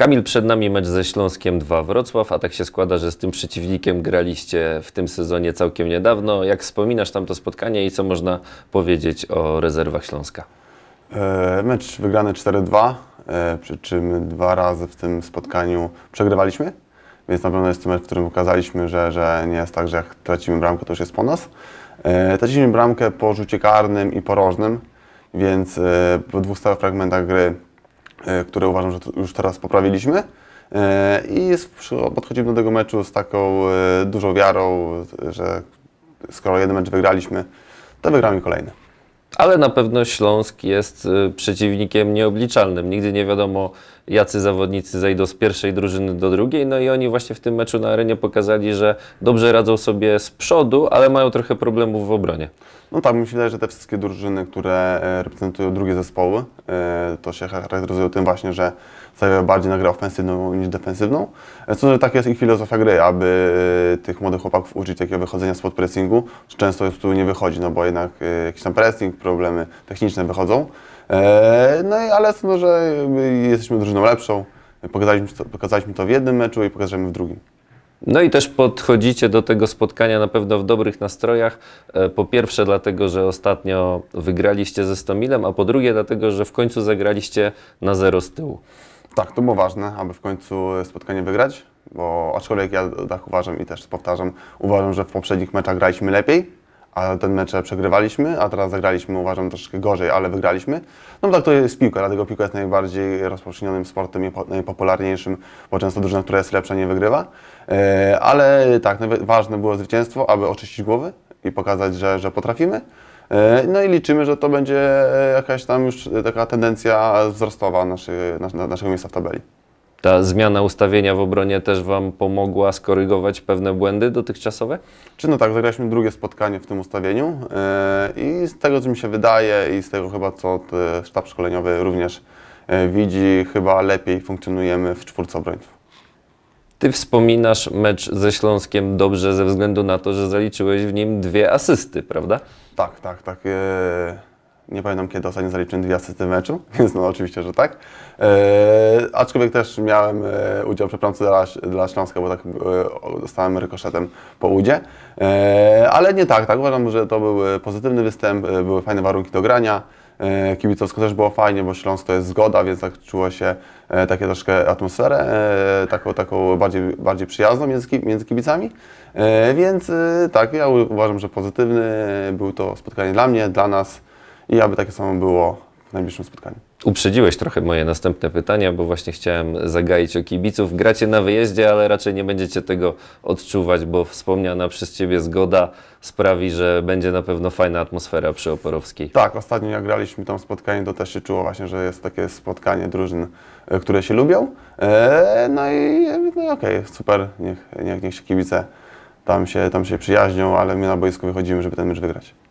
Kamil, przed nami mecz ze Śląskiem 2 Wrocław, a tak się składa, że z tym przeciwnikiem graliście w tym sezonie całkiem niedawno. Jak wspominasz tam to spotkanie i co można powiedzieć o rezerwach Śląska? E, mecz wygrany 4-2, e, przy czym dwa razy w tym spotkaniu przegrywaliśmy, więc na pewno jest to mecz, w którym pokazaliśmy, że, że nie jest tak, że jak tracimy bramkę, to już jest po nas. E, traciliśmy bramkę po rzucie karnym i porożnym, więc po dwóch stałych fragmentach gry E, które uważam, że już teraz poprawiliśmy. E, I jest, podchodzimy do tego meczu z taką e, dużą wiarą, że skoro jeden mecz wygraliśmy, to wygramy kolejny ale na pewno Śląsk jest y, przeciwnikiem nieobliczalnym. Nigdy nie wiadomo, jacy zawodnicy zejdą z pierwszej drużyny do drugiej. No i oni właśnie w tym meczu na arenie pokazali, że dobrze radzą sobie z przodu, ale mają trochę problemów w obronie. No tak, mi się wydaje, że te wszystkie drużyny, które e, reprezentują drugie zespoły, e, to się charakteryzują tym właśnie, że stawiają bardziej na grę ofensywną niż defensywną. Sądzę, e, że taka jest ich filozofia gry, aby tych młodych chłopaków uczyć takiego wychodzenia spod pressingu. Często tu nie wychodzi, no bo jednak jakiś tam pressing, problemy techniczne wychodzą. E, no i ale sądzę, że jesteśmy drużyną lepszą. Pokazaliśmy to, pokazaliśmy to w jednym meczu i pokażemy w drugim. No i też podchodzicie do tego spotkania na pewno w dobrych nastrojach. E, po pierwsze dlatego, że ostatnio wygraliście ze Stomilem, a po drugie dlatego, że w końcu zagraliście na zero z tyłu. Tak, to było ważne, aby w końcu spotkanie wygrać, bo aczkolwiek ja tak uważam i też powtarzam, uważam, że w poprzednich meczach graliśmy lepiej, a ten mecz przegrywaliśmy, a teraz zagraliśmy, uważam, troszkę gorzej, ale wygraliśmy. No tak to jest piłka, dlatego piłka jest najbardziej rozpowszechnionym sportem i najpopularniejszym, bo często drużyna, która jest lepsza, nie wygrywa. E, ale tak, ważne było zwycięstwo, aby oczyścić głowy i pokazać, że, że potrafimy. E, no i liczymy, że to będzie e, jakaś tam już taka tendencja wzrostowa naszych, naszego miejsca w tabeli ta zmiana ustawienia w obronie też Wam pomogła skorygować pewne błędy dotychczasowe? Czy no tak, zagraliśmy drugie spotkanie w tym ustawieniu e, i z tego, co mi się wydaje i z tego chyba, co e, sztab szkoleniowy również e, widzi, chyba lepiej funkcjonujemy w czwórce obrońców. Ty wspominasz mecz ze Śląskiem dobrze ze względu na to, że zaliczyłeś w nim dwie asysty, prawda? Tak, tak, tak. Nie pamiętam, kiedy ostatnio zaliczyłem dwie asysty w meczu, więc no oczywiście, że tak. Yy, aczkolwiek też miałem e, udział w przepramce dla, dla Śląska, bo tak yy, dostałem rykoszetem po udzie. Yy, ale nie tak, tak. Uważam, że to był pozytywny występ, były fajne warunki do grania. Kibicowsko też było fajnie, bo Śląsk to jest zgoda, więc tak czuło się takie troszkę atmosferę, taką, taką bardziej, bardziej przyjazną między, kibicami. Więc tak, ja uważam, że pozytywny był to spotkanie dla mnie, dla nas i aby takie samo było w najbliższym spotkaniu. Uprzedziłeś trochę moje następne pytania, bo właśnie chciałem zagaić o kibiców. Gracie na wyjeździe, ale raczej nie będziecie tego odczuwać, bo wspomniana przez Ciebie zgoda sprawi, że będzie na pewno fajna atmosfera przy Oporowskiej. Tak, ostatnio jak graliśmy tam spotkanie, to też się czuło właśnie, że jest takie spotkanie drużyn, e, które się lubią. E, no i, no okej, okay, super, niech, niech, niech się kibice tam się, tam się przyjaźnią, ale my na boisku wychodzimy, żeby ten mecz wygrać.